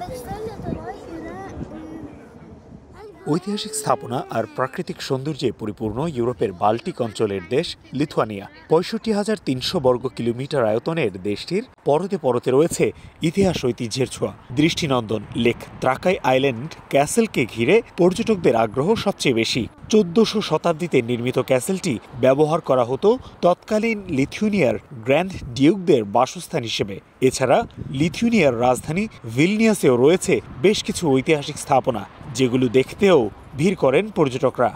بس طلعت العيش هنا ঐতিহাসিক স্থাপনা আর প্রাকৃতিক সৌন্দর্যে পরিপূর্ণ ইউরোপের বাল্টিক অঞ্চলের দেশ লিথুয়ানিয়া পঁয়ষট্টি হাজার তিনশো বর্গ কিলোমিটার আয়তনের দেশটির পরতে পরতে রয়েছে ইতিহাস ঐতিহ্যের ছোঁয়া দৃষ্টিনন্দন লেক ত্রাকাই আইল্যান্ড ক্যাসেলকে ঘিরে পর্যটকদের আগ্রহ সবচেয়ে বেশি চোদ্দশো শতাব্দীতে নির্মিত ক্যাসেলটি ব্যবহার করা হতো তৎকালীন লিথুয়ানিয়ার গ্র্যান্ড ডিউকদের বাসস্থান হিসেবে এছাড়া লিথুয়ানিয়ার রাজধানী ভিলনিয়াসেও রয়েছে বেশ কিছু ঐতিহাসিক স্থাপনা যেগুলো দেখতেও ভিড় করেন পর্যটকরা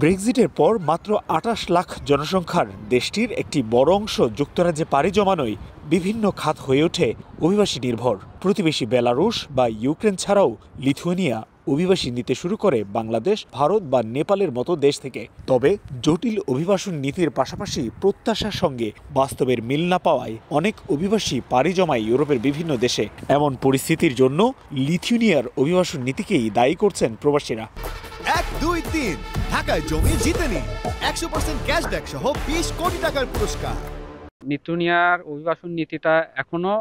ব্রেক্সিটের পর মাত্র আটাশ লাখ জনসংখ্যার দেশটির একটি বড় অংশ যুক্তরাজ্যে পাড়ি জমানোই বিভিন্ন খাত হয়ে ওঠে অভিবাসী নির্ভর প্রতিবেশী বেলারুশ বা ইউক্রেন ছাড়াও লিথুয়েনিয়া অভিবাসী নিতে শুরু করে বাংলাদেশ ভারত বা নেপালের মতো দেশ থেকে তবে জটিল অভিবাসন নীতির পাশাপাশি প্রত্যাশার সঙ্গে বাস্তবের মিল না পাওয়ায় অনেক অভিবাসী পাড়ি জমায় ইউরোপের বিভিন্ন দেশে এমন পরিস্থিতির জন্য লিথুনিয়ার অভিবাসন নীতিকেই দায়ী করছেন প্রবাসীরা এক দুই তিন ঢাকায় জমি জিতেনি একশো পার্সেন্ট ক্যাশব্যাক সহ বিশ কোটি টাকার পুরস্কার লিথুনিয়ার অভিবাসন নীতিটা এখনো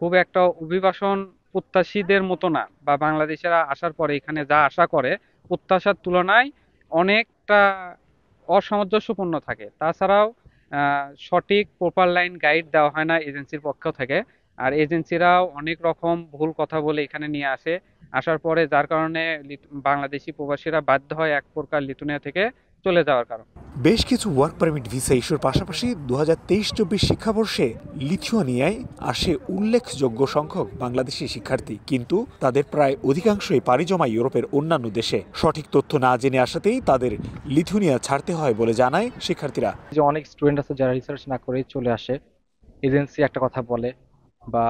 খুব একটা অভিবাসন প্রত্যাশীদের মতো না বা বাংলাদেশেরা আসার পরে এখানে যা আশা করে প্রত্যাশার তুলনায় অনেকটা অসামঞ্জস্যপূর্ণ থাকে তাছাড়াও সঠিক প্রপার লাইন গাইড দেওয়া হয় না এজেন্সির পক্ষ থেকে আর এজেন্সিরাও অনেক রকম ভুল কথা বলে এখানে নিয়ে আসে আসার পরে যার কারণে বাংলাদেশি প্রবাসীরা বাধ্য হয় এক প্রকার লিটুনিয়া থেকে চলে যাওয়ার কারণে বেশ কিছু ওয়ার্ক পারমিট ভিসা ইস্যুর পাশাপাশি দু হাজার তেইশ চব্বিশ শিক্ষাবর্ষে লিথুয়ানিয়ায় আসে উল্লেখযোগ্য সংখ্যক বাংলাদেশি শিক্ষার্থী কিন্তু তাদের প্রায় অধিকাংশই পাড়ি জমায় ইউরোপের অন্যান্য দেশে সঠিক তথ্য না জেনে আসাতেই তাদের লিথুনিয়া ছাড়তে হয় বলে জানায় শিক্ষার্থীরা যে অনেক স্টুডেন্ট আছে যারা রিসার্চ না করে চলে আসে এজেন্সি একটা কথা বলে বা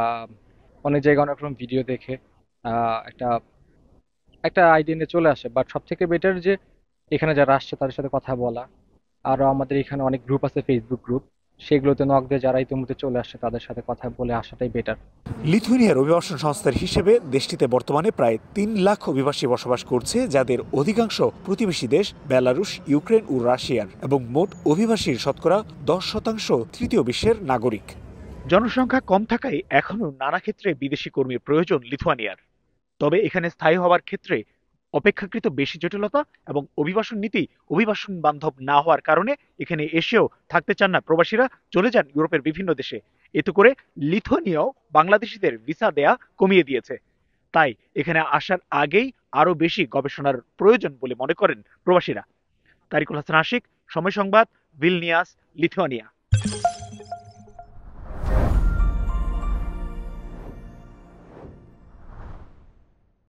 অনেক জায়গায় অনেক রকম ভিডিও দেখে একটা একটা আইডিয়া নিয়ে চলে আসে বাট সব থেকে বেটার যে এখানে যারা আসছে তাদের সাথে কথা বলা আরও আমাদের এখানে অনেক গ্রুপ আছে ফেসবুক গ্রুপ সেগুলোতে নক দিয়ে যারা ইতিমধ্যে চলে আসছে তাদের সাথে কথা বলে আসাটাই বেটার লিথুয়ানিয়ার অভিবাসন সংস্থার হিসেবে দেশটিতে বর্তমানে প্রায় তিন লাখ অভিবাসী বসবাস করছে যাদের অধিকাংশ প্রতিবেশী দেশ বেলারুশ ইউক্রেন ও রাশিয়ার এবং মোট অভিবাসীর শতকরা দশ শতাংশ তৃতীয় বিশ্বের নাগরিক জনসংখ্যা কম থাকায় এখনও নানা ক্ষেত্রে বিদেশি কর্মীর প্রয়োজন লিথুয়ানিয়ার তবে এখানে স্থায়ী হওয়ার ক্ষেত্রে অপেক্ষাকৃত বেশি জটিলতা এবং অভিবাসন নীতি অভিবাসন বান্ধব না হওয়ার কারণে এখানে এসেও থাকতে চান না প্রবাসীরা চলে যান ইউরোপের বিভিন্ন দেশে এতে করে লিথুয়ানিয়াও বাংলাদেশিদের ভিসা দেয়া কমিয়ে দিয়েছে তাই এখানে আসার আগেই আরও বেশি গবেষণার প্রয়োজন বলে মনে করেন প্রবাসীরা তারিকুল হাসান আশিক সময় সংবাদ ভিলনিয়াস লিথুয়ানিয়া